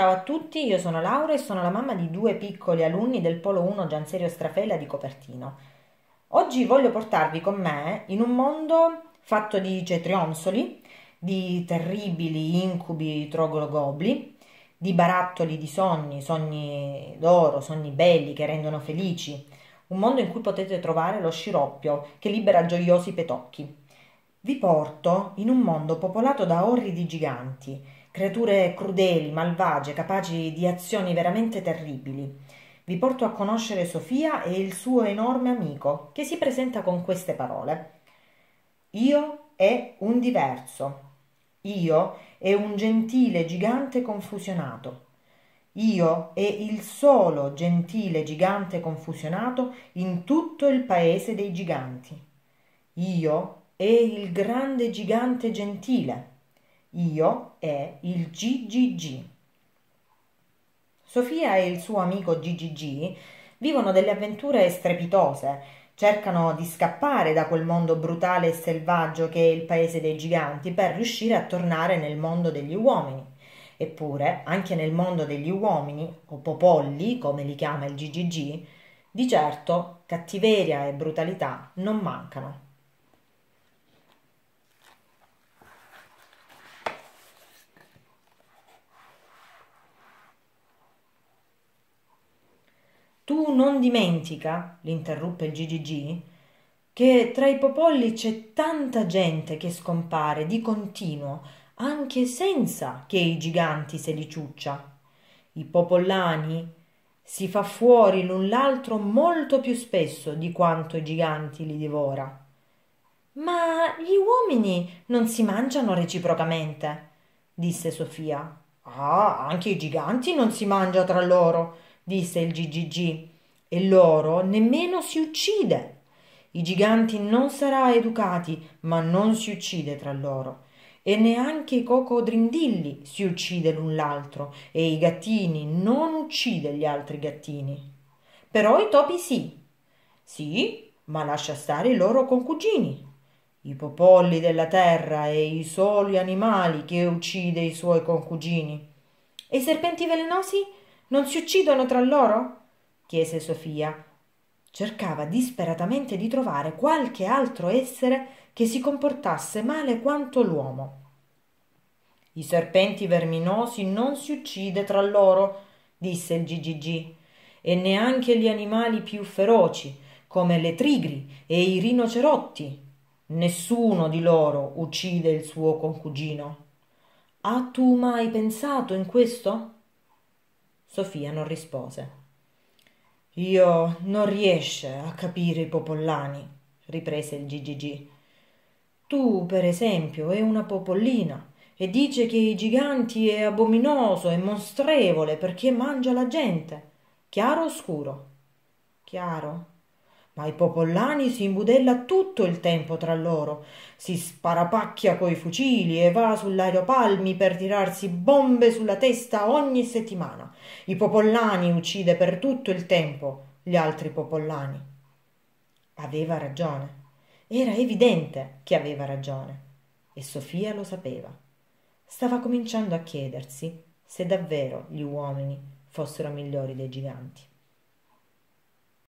Ciao a tutti, io sono Laura e sono la mamma di due piccoli alunni del Polo 1 Gianserio Strafella di Copertino. Oggi voglio portarvi con me in un mondo fatto di cetrionzoli, di terribili incubi troglogobli, di barattoli di sogni, sogni d'oro, sogni belli che rendono felici, un mondo in cui potete trovare lo sciroppio che libera gioiosi petocchi. Vi porto in un mondo popolato da orridi giganti, creature crudeli, malvagie, capaci di azioni veramente terribili. Vi porto a conoscere Sofia e il suo enorme amico, che si presenta con queste parole. Io è un diverso. Io è un gentile gigante confusionato. Io è il solo gentile gigante confusionato in tutto il paese dei giganti. Io è il grande gigante gentile. Io è il GGG. Sofia e il suo amico GGG vivono delle avventure strepitose, cercano di scappare da quel mondo brutale e selvaggio che è il paese dei giganti per riuscire a tornare nel mondo degli uomini. Eppure, anche nel mondo degli uomini, o popolli, come li chiama il GGG, di certo cattiveria e brutalità non mancano. Tu non dimentica, l'interruppe il GGG, che tra i popolli c'è tanta gente che scompare di continuo, anche senza che i giganti se li ciuccia. I popollani si fa fuori l'un l'altro molto più spesso di quanto i giganti li divora. Ma gli uomini non si mangiano reciprocamente, disse Sofia. Ah, anche i giganti non si mangia tra loro disse il Gigigì, e l'oro nemmeno si uccide. I giganti non sarà educati, ma non si uccide tra loro. E neanche i cocodrindilli si uccide l'un l'altro, e i gattini non uccide gli altri gattini. Però i topi sì. Sì, ma lascia stare i loro concugini. I popolli della terra e i soli animali che uccide i suoi concugini. E i serpenti velenosi? Non si uccidono tra loro? chiese Sofia. Cercava disperatamente di trovare qualche altro essere che si comportasse male quanto l'uomo. I serpenti verminosi non si uccide tra loro, disse il Gigigi, e neanche gli animali più feroci, come le trigri e i rinocerotti. Nessuno di loro uccide il suo concugino. Ha tu mai pensato in questo? Sofia non rispose. Io non riesce a capire i popollani, riprese il Gigigi. Tu, per esempio, è una popollina e dice che i giganti è abominoso e mostrevole perché mangia la gente. Chiaro o scuro? Chiaro? ma i popollani si imbudella tutto il tempo tra loro, si sparapacchia coi fucili e va sull'aeropalmi per tirarsi bombe sulla testa ogni settimana. I popollani uccide per tutto il tempo gli altri popollani. Aveva ragione. Era evidente che aveva ragione. E Sofia lo sapeva. Stava cominciando a chiedersi se davvero gli uomini fossero migliori dei giganti.